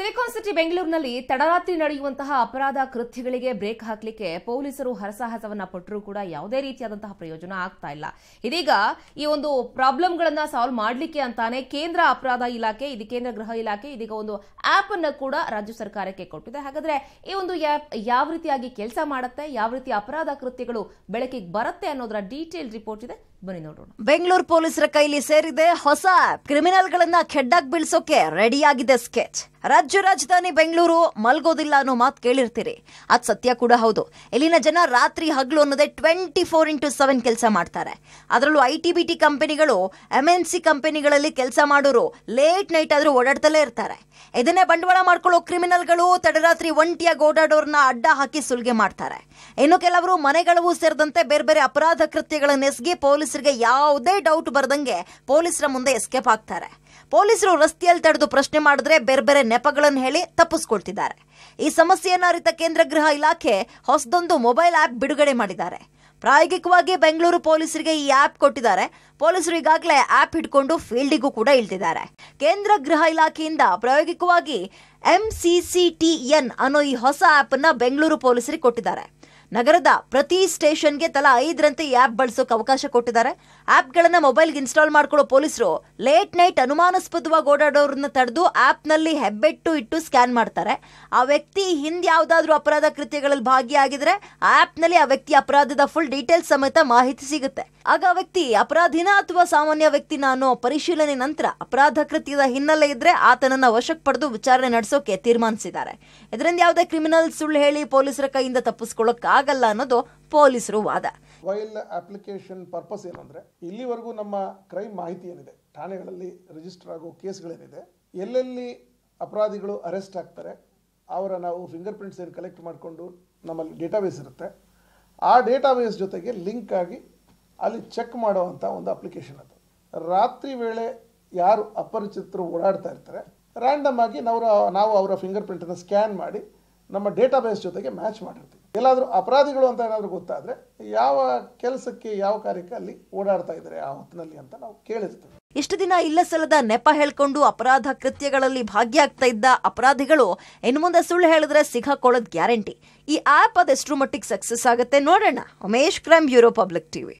silicon city ಬೆಂಗಳೂರಿನಲ್ಲಿ ತಡರಾತ್ರಿ ನಡೆಯುವಂತಹ ಅಪರಾಧ ಕೃತ್ಯಗಳಿಗೆ ಬ್ರೇಕ್ ಹಾಕಲಿಕ್ಕೆ ಪೊಲೀಸರು ಹರಸಾಹಸವನ್ನ ಪಟ್ಟರೂ ಕೂಡ ಯಾವುದೇ ರೀತಿಯಾದಂತಹ ಪ್ರಯೋಜನ ಆಗ್ತಾ ಇಲ್ಲ ಇದೀಗ ಈ ಒಂದು ಪ್ರಾಬ್ಲಮ್ಗಳನ್ನ ಸಾಲ್ವ್ ಮಾಡಲಿಕ್ಕೆ ಅಂತಾನೆ ಕೇಂದ್ರ ಅಪರಾಧ ಇಲಾಖೆ ಇದು ಕೇಂದ್ರ ಗೃಹ ಇಲಾಖೆ ಇದೀಗ ಒಂದು ಆಪ್ ಅನ್ನು ಕೂಡ ರಾಜ್ಯ ಸರ್ಕಾರಕ್ಕೆ ಕೊಟ್ಟಿದೆ ಹಾಗಾದ್ರೆ ಈ ಒಂದು ಆಪ್ ಯಾವ ರೀತಿಯಾಗಿ ಕೆಲಸ ಮಾಡುತ್ತೆ ಯಾವ ರೀತಿ ಅಪರಾಧ ಕೃತ್ಯಗಳು ಬೆಳಕಿಗೆ ಬರುತ್ತೆ ಅನ್ನೋದರ ಡೀಟೇಲ್ ರಿಪೋರ್ಟ್ ಇದೆ ಬನ್ನಿ ನೋಡೋಣ ಬೆಂಗಳೂರು ಪೊಲೀಸರ ಕೈಲಿ ಸೇರಿದೆ ಹೊಸ ಕ್ರಿಮಿನಲ್ ಗಳನ್ನ ಖೆಡ್ಡಾಗಿ ಬೀಳ್ಸೋಕೆ ರೆಡಿಯಾಗಿದೆ ಸ್ಕೆಚ್ ರಾಜ್ಯ ರಾಜಧಾನಿ ಬೆಂಗಳೂರು ಮಲ್ಗೋದಿಲ್ಲ ಅನ್ನೋ ಮಾತು ಕೇಳಿರ್ತೀರಿ ಅದು ಸತ್ಯ ಕೂಡ ಹೌದು ಇಲ್ಲಿನ ಜನ ರಾತ್ರಿ ಹಗ್ಲು ಅನ್ನೋದೇ ಟ್ವೆಂಟಿ ಫೋರ್ ಇಂಟು ಸೆವೆನ್ ಕೆಲಸ ಮಾಡ್ತಾರೆ ಅದರಲ್ಲೂ ಐ ಟಿ ಬಿ ಟಿ ಕಂಪನಿಗಳು ಎಮ್ ಎನ್ ಸಿ ಕಂಪನಿಗಳಲ್ಲಿ ಕೆಲಸ ಮಾಡೋರು ಲೇಟ್ ನೈಟ್ ಆದ್ರೂ ಓಡಾಡ್ತಲೇ ಇರ್ತಾರೆ ಇದನ್ನೇ ಬಂಡವಾಳ ಮಾಡ್ಕೊಳ್ಳೋ ಕ್ರಿಮಿನಲ್ಗಳು ತಡರಾತ್ರಿ ಒಂಟಿಯಾಗಿ ಓಡಾಡೋರ್ನ ಅಡ್ಡ ಹಾಕಿ ಸುಲಿಗೆ ಮಾಡ್ತಾರೆ ಇನ್ನು ಕೆಲವರು ಮನೆಗಳವೂ ಸೇರಿದಂತೆ ಬೇರೆ ಬೇರೆ ಅಪರಾಧ ಕೃತ್ಯಗಳನ್ನೆಸಗಿ ಪೊಲೀಸ್ ಪೊಲೀಸರಿಗೆ ಯಾವುದೇ ಡೌಟ್ ಬರದಂಗೆ ಪೊಲೀಸರ ಮುಂದೆ ಎಸ್ಕೇಪ್ ಆಗ್ತಾರೆ ಪೊಲೀಸರು ರಸ್ತೆಯಲ್ಲಿ ತಡೆದು ಪ್ರಶ್ನೆ ಮಾಡಿದ್ರೆ ಬೇರೆ ಬೇರೆ ನೆಪಗಳನ್ನು ಹೇಳಿ ತಪ್ಪಿಸ್ಕೊಳ್ತಿದ್ದಾರೆ ಈ ಸಮಸ್ಯೆಯನ್ನು ಅರಿತ ಕೇಂದ್ರ ಗೃಹ ಇಲಾಖೆ ಹೊಸದೊಂದು ಮೊಬೈಲ್ ಆ್ಯಪ್ ಬಿಡುಗಡೆ ಮಾಡಿದ್ದಾರೆ ಪ್ರಾಯೋಗಿಕವಾಗಿ ಬೆಂಗಳೂರು ಪೊಲೀಸರಿಗೆ ಈ ಆ್ಯಪ್ ಕೊಟ್ಟಿದ್ದಾರೆ ಪೊಲೀಸರು ಈಗಾಗಲೇ ಆ್ಯಪ್ ಹಿಡ್ಕೊಂಡು ಫೀಲ್ಡಿಗೂ ಕೂಡ ಇಳ್ತಿದ್ದಾರೆ ಕೇಂದ್ರ ಗೃಹ ಇಲಾಖೆಯಿಂದ ಪ್ರಾಯೋಗಿಕವಾಗಿ M C C T N ಅನ್ನೋ ಈ ಹೊಸ ಆ್ಯಪನ್ನು ಬೆಂಗಳೂರು ಪೊಲೀಸರಿಗೆ ಕೊಟ್ಟಿದ್ದಾರೆ ನಗರದ ಪ್ರತಿ ಸ್ಟೇಷನ್ಗೆ ತಲಾ ಐದರಂತೆ ಈ ಆ್ಯಪ್ ಬಳಸೋಕೆ ಅವಕಾಶ ಕೊಟ್ಟಿದ್ದಾರೆ ಆ್ಯಪ್ಗಳನ್ನು ಮೊಬೈಲ್ಗೆ ಇನ್ಸ್ಟಾಲ್ ಮಾಡ್ಕೊಳ್ಳೋ ಪೊಲೀಸರು ಲೇಟ್ ನೈಟ್ ಅನುಮಾನಾಸ್ಪದವಾಗಿ ಓಡಾಡೋರನ್ನ ತಡೆದು ಆ್ಯಪ್ನಲ್ಲಿ ಹೆಬ್ಬೆಟ್ಟು ಇಟ್ಟು ಸ್ಕ್ಯಾನ್ ಮಾಡ್ತಾರೆ ಆ ವ್ಯಕ್ತಿ ಹಿಂದೆ ಯಾವುದಾದ್ರೂ ಅಪರಾಧ ಕೃತ್ಯಗಳಲ್ಲಿ ಭಾಗಿಯಾಗಿದ್ರೆ ಆ್ಯಪ್ನಲ್ಲಿ ಆ ವ್ಯಕ್ತಿ ಅಪರಾಧದ ಫುಲ್ ಡೀಟೇಲ್ಸ್ ಸಮೇತ ಮಾಹಿತಿ ಸಿಗುತ್ತೆ ಆಗ ವ್ಯಕ್ತಿ ಅಪರಾಧಿನ ಅಥವಾ ಸಾಮಾನ್ಯ ವ್ಯಕ್ತಿನ ಅನ್ನೋ ಪರಿಶೀಲನೆ ನಂತರ ಅಪರಾಧ ಕೃತ್ಯದ ಹಿನ್ನೆಲೆ ಇದ್ರೆ ಆತನನ್ನ ವಶಕ್ಕೆ ಪಡೆದು ವಿಚಾರಣೆ ನಡೆಸೋಕೆ ತೀರ್ಮಾನಿಸಿದ್ದಾರೆ ಇದರಿಂದ ಯಾವುದೇ ಕ್ರಿಮಿನಲ್ ಸುಳ್ಳು ಹೇಳಿ ಪೊಲೀಸರ ಕೈಯಿಂದ ತಪ್ಪಿಸ್ಕೊಳ್ಳೋಕ್ಕಾಗಲ್ಲ ಅನ್ನೋದು ಪೊಲೀಸರು ವಾದ ವೈಲ್ ಅಪ್ಲಿಕೇಶನ್ ಪರ್ಪಸ್ ಏನಂದ್ರೆ ಇಲ್ಲಿವರೆಗೂ ನಮ್ಮ ಕ್ರೈಮ್ ಮಾಹಿತಿ ಏನಿದೆ ಠಾಣೆಗಳಲ್ಲಿ ರಿಜಿಸ್ಟರ್ ಆಗೋ ಕೇಸ್ಗಳೇನಿದೆ ಎಲ್ಲೆಲ್ಲಿ ಅಪರಾಧಿಗಳು ಅರೆಸ್ಟ್ ಆಗ್ತಾರೆ ಅವರ ನಾವು ಫಿಂಗರ್ ಪ್ರಿಂಟ್ಸ್ ಏನು ಕಲೆಕ್ಟ್ ಮಾಡಿಕೊಂಡು ನಮ್ಮಲ್ಲಿ ಡೇಟಾಬೇಸ್ ಇರುತ್ತೆ ಆ ಡೇಟಾಬೇಸ್ ಜೊತೆಗೆ ಲಿಂಕ್ ಆಗಿ ಅಲ್ಲಿ ಚೆಕ್ ಮಾಡುವಂಥ ಒಂದು ಅಪ್ಲಿಕೇಶನ್ ಅದು ರಾತ್ರಿ ವೇಳೆ ಯಾರು ಅಪರಿಚಿತರು ಓಡಾಡ್ತಾ ಇರ್ತಾರೆ ರ್ಯಾಂಡಮ್ ಆಗಿ ನಾವು ನಾವು ಅವರ ಫಿಂಗರ್ ಪ್ರಿಂಟನ್ನು ಸ್ಕ್ಯಾನ್ ಮಾಡಿ ನಮ್ಮ ಡೇಟಾಬೇಸ್ ಜೊತೆಗೆ ಮ್ಯಾಚ್ ಮಾಡಿರ್ತೀವಿ ಎಲ್ಲಾದರೂ ಅಪರಾಧಿಗಳು ಅಂತ ಏನಾದರೂ ಗೊತ್ತಾದರೆ ಯಾವ ಕೆಲಸಕ್ಕೆ ಯಾವ ಕಾರ್ಯಕ್ಕೆ ಅಲ್ಲಿ ಓಡಾಡ್ತಾ ಇದ್ದಾರೆ ಆ ಹೊತ್ತಿನಲ್ಲಿ ಅಂತ ನಾವು ಕೇಳಿರ್ತೀವಿ ಇಷ್ಟು ದಿನ ಇಲ್ಲ ಸಲ್ಲದ ನೆಪ ಹೇಳ್ಕೊಂಡು ಅಪರಾಧ ಕೃತ್ಯಗಳಲ್ಲಿ ಭಾಗಿಯಾಗ್ತಾ ಇದ್ದ ಅಪರಾಧಿಗಳು ಇನ್ನು ಮುಂದೆ ಸುಳ್ಳು ಹೇಳಿದ್ರೆ ಸಿಗಾಕೊಳ್ಳೋದು ಗ್ಯಾರಂಟಿ ಈ ಆ್ಯಪ್ ಅದೆಷ್ಟು ಮಟ್ಟಿಗೆ ಸಕ್ಸಸ್ ಆಗುತ್ತೆ ನೋಡೋಣ Umesh crime bureau public TV